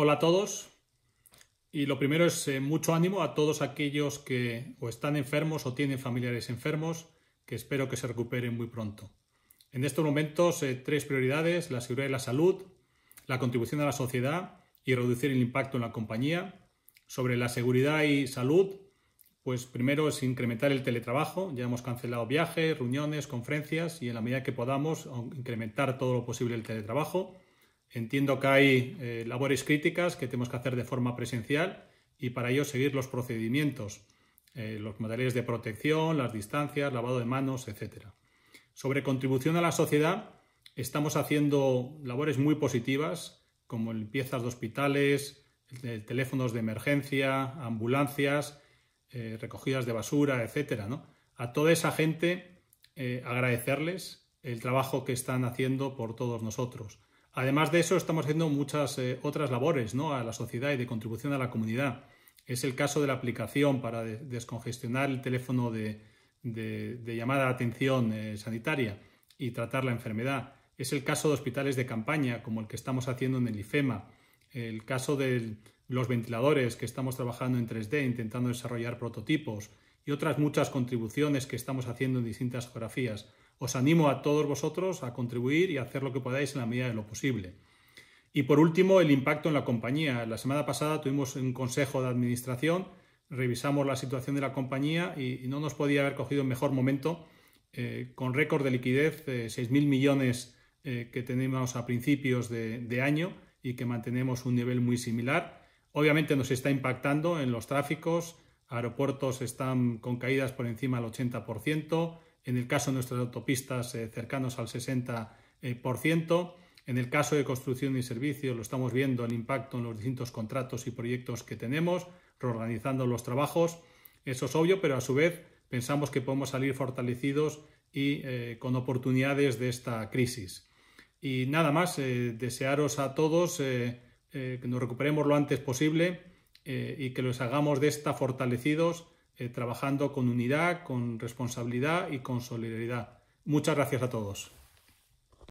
Hola a todos. Y lo primero es eh, mucho ánimo a todos aquellos que o están enfermos o tienen familiares enfermos, que espero que se recuperen muy pronto. En estos momentos, eh, tres prioridades, la seguridad y la salud, la contribución a la sociedad y reducir el impacto en la compañía. Sobre la seguridad y salud, pues primero es incrementar el teletrabajo. Ya hemos cancelado viajes, reuniones, conferencias y en la medida que podamos incrementar todo lo posible el teletrabajo Entiendo que hay eh, labores críticas que tenemos que hacer de forma presencial y para ello seguir los procedimientos, eh, los materiales de protección, las distancias, lavado de manos, etc. Sobre contribución a la sociedad, estamos haciendo labores muy positivas como limpiezas de hospitales, eh, teléfonos de emergencia, ambulancias, recogidas de basura, etc. A toda esa gente agradecerles el trabajo que están haciendo por todos nosotros Además de eso, estamos haciendo muchas eh, otras labores a la sociedad y de contribución a la comunidad. Es el caso de la aplicación para descongestionar el teléfono de, de llamada a atención eh, sanitaria y tratar la enfermedad. Es el caso de hospitales de campaña, como el que estamos haciendo en el IFEMA. El caso de los ventiladores, que estamos trabajando en 3D, intentando desarrollar prototipos. Y otras muchas contribuciones que estamos haciendo en distintas geografías. Os animo a todos vosotros a contribuir y a hacer lo que podáis en la medida de lo posible. Y por último, el impacto en la compañía. La semana pasada tuvimos un consejo de administración, revisamos la situación de la compañía y, no nos podía haber cogido un mejor momento eh, con récord de liquidez, eh, 6.000 millones eh, que tenemos a principios de, de año y que mantenemos un nivel muy similar. Obviamente nos está impactando en los tráficos, aeropuertos están con caídas por encima del 80%, en el caso de nuestras autopistas eh, cercanos al 60%, eh, en el caso de construcción y servicios lo estamos viendo el impacto en los distintos contratos y proyectos que tenemos, reorganizando los trabajos, eso es obvio, pero a su vez pensamos que podemos salir fortalecidos y eh, con oportunidades de esta crisis. Y nada más, desearos a todos que nos recuperemos lo antes posible y que los hagamos de esta fortalecidos eh, trabajando con unidad, con responsabilidad y con solidaridad. Muchas gracias a todos.